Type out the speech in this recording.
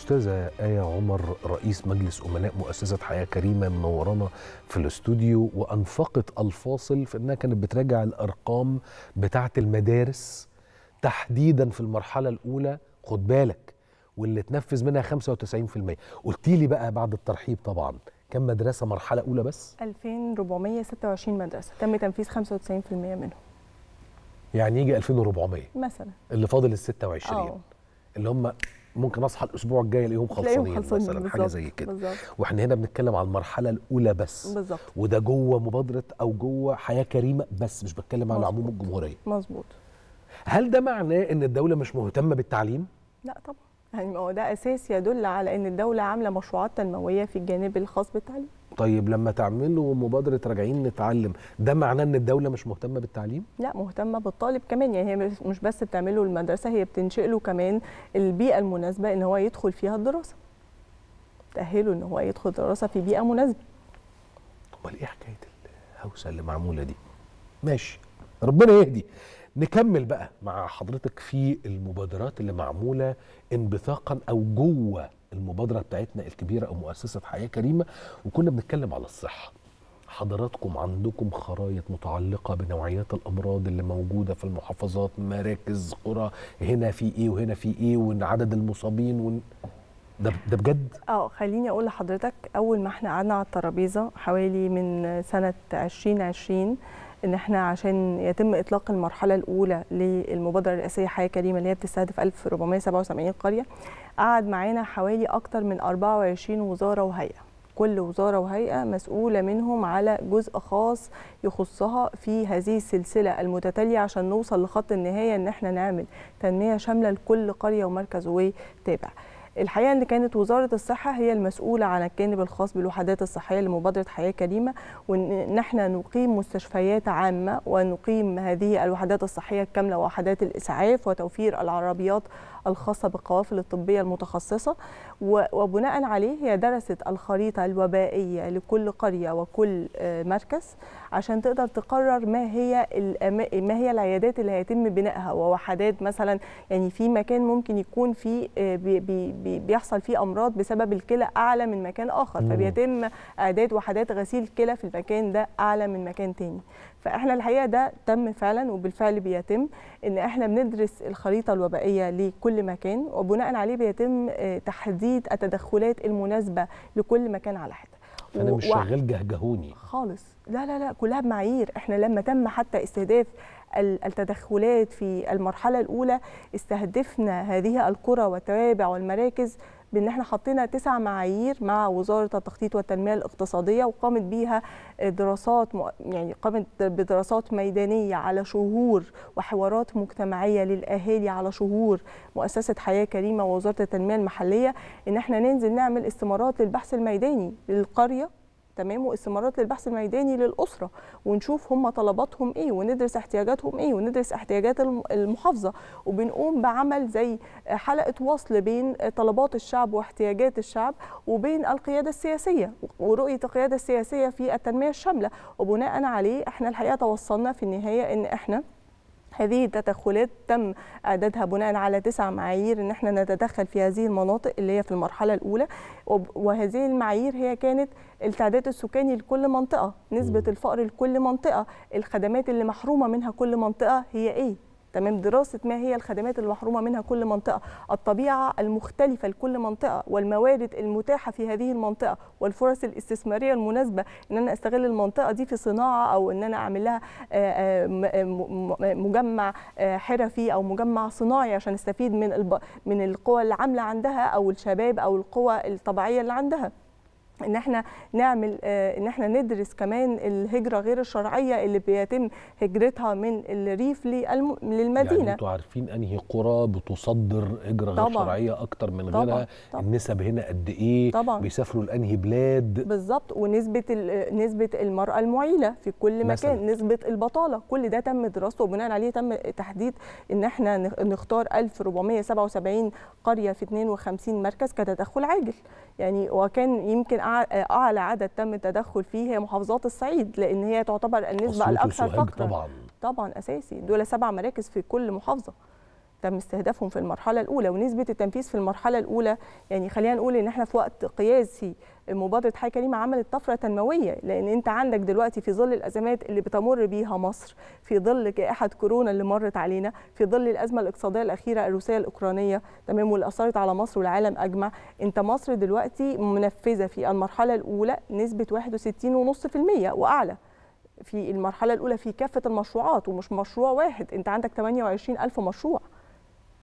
الأستاذة آية عمر رئيس مجلس أمناء مؤسسة حياة كريمة منورانا في الاستوديو وأنفقت الفاصل في أنها كانت بتراجع الأرقام بتاعة المدارس تحديدا في المرحلة الأولى خد بالك واللي اتنفذ منها 95% قلتيلي لي بقى بعد الترحيب طبعا كم مدرسة مرحلة أولى بس؟ 2426 مدرسة تم تنفيذ 95% منهم يعني يجي 2400 مثلا اللي فاضل ال 26 آه. اللي هم ممكن اصحى الاسبوع الجاي الاقيهم خلصانين مثلا حاجه زي كده بالزبط. واحنا هنا بنتكلم على المرحله الاولى بس بالزبط. وده جوه مبادره او جوه حياه كريمه بس مش بتكلم مزبوط. على عموم الجمهوريه مظبوط هل ده معناه ان الدوله مش مهتمه بالتعليم لا طبعا يعني هو ده اساس يدل على ان الدوله عامله مشروعات تنمويه في الجانب الخاص بالتعليم طيب لما تعملوا مبادره راجعين نتعلم ده معناه ان الدوله مش مهتمه بالتعليم لا مهتمه بالطالب كمان يعني هي مش بس بتعمله المدرسه هي بتنشئ له كمان البيئه المناسبه ان هو يدخل فيها الدراسه تاهله ان هو يدخل دراسه في بيئه مناسبه امال ايه حكايه الهوسه اللي معموله دي ماشي ربنا يهدي نكمل بقى مع حضرتك في المبادرات اللي معموله انبثاقا او جوه المبادره بتاعتنا الكبيره او مؤسسه حياه كريمه وكنا بنتكلم على الصحه حضراتكم عندكم خرائط متعلقة بنوعيات الأمراض اللي موجودة في المحافظات مراكز قرى هنا في إيه وهنا في إيه وإن عدد المصابين وإن ده ده بجد؟ اه خليني اقول لحضرتك اول ما احنا قعدنا على الترابيزه حوالي من سنه 2020 ان احنا عشان يتم اطلاق المرحله الاولى للمبادره الرئاسيه حياه كريمه اللي هي بتستهدف 1477 قريه قعد معانا حوالي اكتر من 24 وزاره وهيئه كل وزارة وهيئة مسؤولة منهم على جزء خاص يخصها في هذه السلسلة المتتالية عشان نوصل لخط النهاية إن احنا نعمل تنمية شاملة لكل قرية ومركز وتابع. الحقيقه ان كانت وزاره الصحه هي المسؤوله عن الجانب الخاص بالوحدات الصحيه لمبادره حياه كريمه وان احنا نقيم مستشفيات عامه ونقيم هذه الوحدات الصحيه الكامله ووحدات الاسعاف وتوفير العربيات الخاصه بالقوافل الطبيه المتخصصه وبناء عليه هي درست الخريطه الوبائيه لكل قريه وكل آه، مركز عشان تقدر تقرر ما هي ما هي العيادات اللي هيتم بنائها ووحدات مثلا يعني في مكان ممكن يكون في آه، بيحصل فيه امراض بسبب الكلى اعلى من مكان اخر فبيتم اعداد وحدات غسيل كلى في المكان ده اعلى من مكان تاني فاحنا الحقيقه ده تم فعلا وبالفعل بيتم ان احنا بندرس الخريطه الوبائيه لكل مكان وبناء عليه بيتم آه، تحديد التدخلات المناسبه لكل مكان على حده انا مش و... شغال جهجهوني خالص لا لا لا كلها بمعايير احنا لما تم حتى استهداف التدخلات في المرحله الاولى استهدفنا هذه القرى والتوابع والمراكز بان احنا حطينا تسع معايير مع وزاره التخطيط والتنميه الاقتصاديه وقامت بيها دراسات يعني قامت بدراسات ميدانيه على شهور وحوارات مجتمعيه للاهالي على شهور مؤسسه حياه كريمه ووزاره التنميه المحليه ان احنا ننزل نعمل استمارات للبحث الميداني للقريه تمام واستمارات للبحث الميداني للاسره ونشوف هم طلباتهم ايه وندرس احتياجاتهم ايه وندرس احتياجات المحافظه وبنقوم بعمل زي حلقه وصل بين طلبات الشعب واحتياجات الشعب وبين القياده السياسيه ورؤيه القياده السياسيه في التنميه الشامله وبناء عليه احنا الحقيقه توصلنا في النهايه ان احنا هذه التدخلات تم اعدادها بناء على تسع معايير ان احنا نتدخل في هذه المناطق اللي هي في المرحله الاولى وهذه المعايير هي كانت التعداد السكاني لكل منطقه نسبه الفقر لكل منطقه الخدمات اللي محرومه منها كل منطقه هي ايه تمام دراسه ما هي الخدمات المحرومه منها كل منطقه الطبيعه المختلفه لكل منطقه والموارد المتاحه في هذه المنطقه والفرص الاستثماريه المناسبه ان انا استغل المنطقه دي في صناعه او ان انا اعمل لها آه، آه، آه، مجمع حرفي او مجمع صناعي عشان استفيد من من القوى العامله عندها او الشباب او القوى الطبيعيه اللي عندها ان احنا نعمل آه، ان احنا ندرس كمان الهجره غير الشرعيه اللي بيتم هجرتها من الريف للمدينه يعني انتوا عارفين انهي قرى بتصدر هجره غير طبعًا. شرعيه اكتر من غيرها طبعًا. طبعًا. النسب هنا قد ايه طبعًا. بيسافروا لانهي بلاد بالظبط ونسبه نسبه المراه المعيله في كل مكان مثلا. نسبه البطاله كل ده تم دراسته وبناء عليه تم تحديد ان احنا نختار 1477 قريه في 52 مركز كتدخل عاجل يعني وكان يمكن اعلى عدد تم التدخل فيه هي محافظات الصعيد لان هي تعتبر النسبه الاكثر فقرا طبعا طبعا اساسي دول سبع مراكز في كل محافظه تم استهدافهم في المرحله الاولى ونسبه التنفيذ في المرحله الاولى يعني خلينا نقول ان احنا في وقت قياسي مبادره حي كريمه عملت طفره تنمويه لان انت عندك دلوقتي في ظل الازمات اللي بتمر بيها مصر في ظل جائحه كورونا اللي مرت علينا في ظل الازمه الاقتصاديه الاخيره الروسيه الاوكرانيه تمام واللي اثرت على مصر والعالم اجمع انت مصر دلوقتي منفذه في المرحله الاولى نسبه 61.5% واعلى في المرحله الاولى في كافه المشروعات ومش مشروع واحد انت عندك 28 الف مشروع